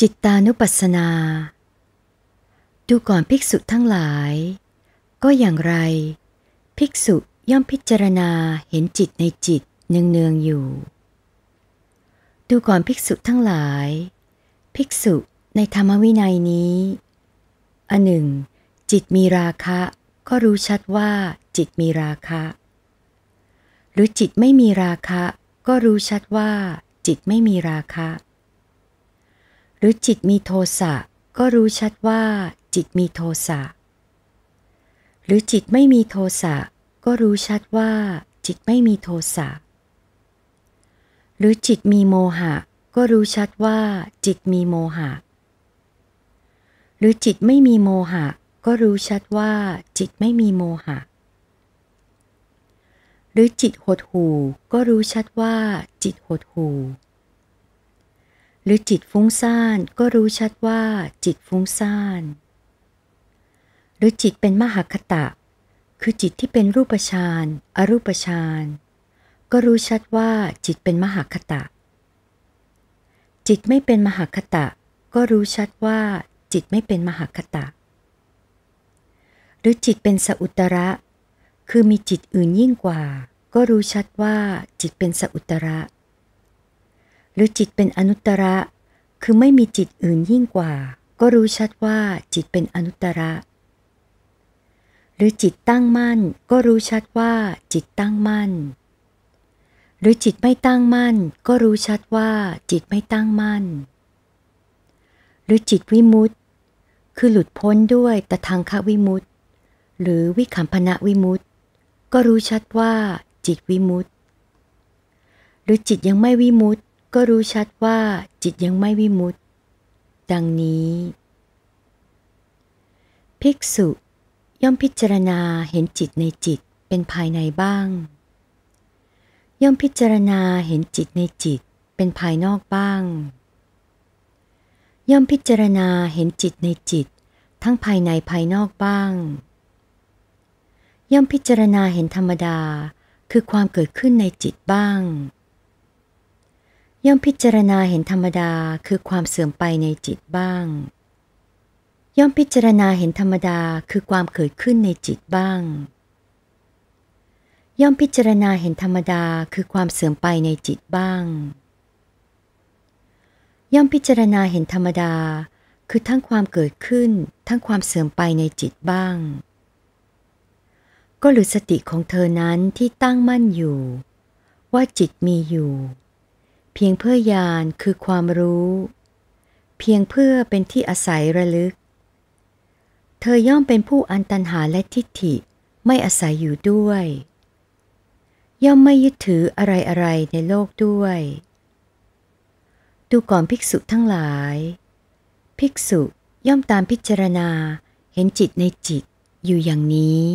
จิตตานุปัสสนาดูก่อนภิกษุทั้งหลาย ก็อย่างไร ภิกษุย่อมพิจารณาเห็นจิตในจิตเนืองๆอยู่ ดูก่อนภิกษุทั้งหลาย ภิกษุในธรรมวินัยนี้อันหนึ่ง จิตมีราคะ ก็รู้ชัดว่า จิตมีราคะ หรือจิตไม่มีราคะ ก็รู้ชัดว่า จิตไม่มีราคะรือจิตมีโทสะ ก็รู้ชัดว่าจิตมีโทสะ หรือจิตไม่มีโทสะ ก็รู้ชัดว่าจิตไม่มีโทสะ หรือจิตมีโมหะ ก็รู้ชัดว่าจิตมีโมหะ หรือจิตไม่มีโมหะ ก็รู้ชัดว่าจิตไม่มีโมหะ หรือจิตหดหู ก็รู้ชัดว่าจิตหดหู่หรือจิตฟุ้งซ่าน ก็รู้ชัดว่า จิตฟุ้งซ่าน หรือจิตเป็นมหคตะ คือจิตที่เป็นรูปฌาน อรูปฌาน ก็รู้ชัดว่าจิตเป็นมหคตะ จิตไม่เป็นมหคตะ ก็รู้ชัดว่า จิตไม่เป็นมหคตะ หรือจิตเป็นสอุตระ คือมีจิตอื่นยิ่งกว่า ก็รู้ชัดว่าจิตเป็นสอุตระหรือจิตเป็นอนุตตระ คือไม่มีจิตอื่นยิ่งกว่า ก็รู้ชัดว่าจิตเป็นอนุตตระ หรือจิตตั้งมั่น ก็รู้ชัดว่าจิตตั้งมั่น หรือจิตไม่ตั้งมั่น ก็รู้ชัดว่าจิตไม่ตั้งมั่น หรือจิตวิมุตตคือหลุดพ้นด้วยตทางควิมุตตหรือวิขัมพนะวิมุตตก็รู้ชัดว่าจิตวิมุตตหรือจิตยังไม่วิมุตตก็รู้ชัดว่า จิตยังไม่วิมุตติ ดังนี้ ภิกษุ ย่อมพิจารณาเห็นจิตในจิตเป็นภายในบ้าง ย่อมพิจารณาเห็นจิตในจิตเป็นภายนอกบ้าง ย่อมพิจารณาเห็นจิตในจิต ทั้งภายในภายนอกบ้าง ย่อมพิจารณาเห็นธรรมดา คือความเกิดขึ้นในจิตบ้างย่อมพิจารณาเห็นธรรมดาคือความเสื่อมไปในจิตบ้าง ย่อมพิจารณาเห็นธรรมดาคือความเกิดขึ้นในจิตบ้าง ย่อมพิจารณาเห็นธรรมดาคือความเสื่อมไปในจิตบ้าง ย่อมพิจารณาเห็นธรรมดาคือทั้งความเกิดขึ้นทั้งความเสื่อมไปในจิตบ้าง ก็หรือสติของเธอนั้นที่ตั้งมั่นอยู่ ว่าจิตมีอยู่เพียงเพื่อยานคือความรู้ เพียงเพื่อเป็นที่อาศัยระลึก เธอย่อมเป็นผู้อันตันหาและทิฏฐิไม่อาศัยอยู่ด้วย ย่อมไม่ยึดถืออะไรๆในโลกด้วยดูก่อนภิกษุทั้งหลาย ภิกษุย่อมตามพิจารณาเห็นจิตในจิตอยู่อย่างนี้